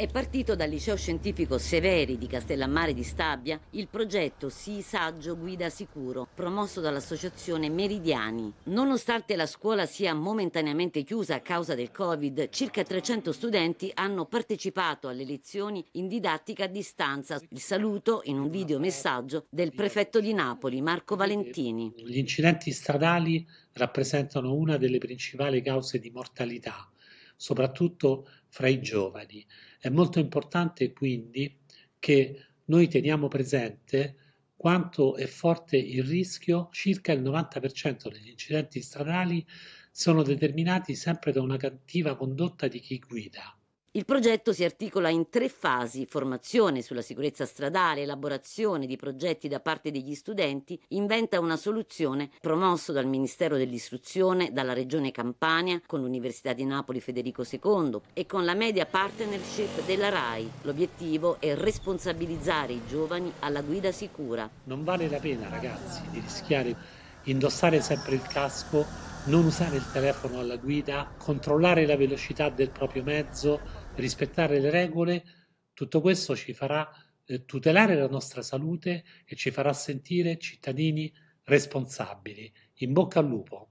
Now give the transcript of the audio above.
È partito dal liceo scientifico Severi di Castellammare di Stabia il progetto Sii Saggio Guida Sicuro, promosso dall'associazione Meridiani. Nonostante la scuola sia momentaneamente chiusa a causa del Covid, circa 300 studenti hanno partecipato alle lezioni in didattica a distanza. Il saluto in un videomessaggio del prefetto di Napoli, Marco Valentini. Gli incidenti stradali rappresentano una delle principali cause di mortalità soprattutto fra i giovani. È molto importante quindi che noi teniamo presente quanto è forte il rischio, circa il 90% degli incidenti stradali sono determinati sempre da una cattiva condotta di chi guida. Il progetto si articola in tre fasi, formazione sulla sicurezza stradale, elaborazione di progetti da parte degli studenti, inventa una soluzione promosso dal Ministero dell'Istruzione, dalla Regione Campania, con l'Università di Napoli Federico II e con la media partnership della RAI. L'obiettivo è responsabilizzare i giovani alla guida sicura. Non vale la pena ragazzi di rischiare indossare sempre il casco, non usare il telefono alla guida, controllare la velocità del proprio mezzo, rispettare le regole, tutto questo ci farà eh, tutelare la nostra salute e ci farà sentire cittadini responsabili. In bocca al lupo.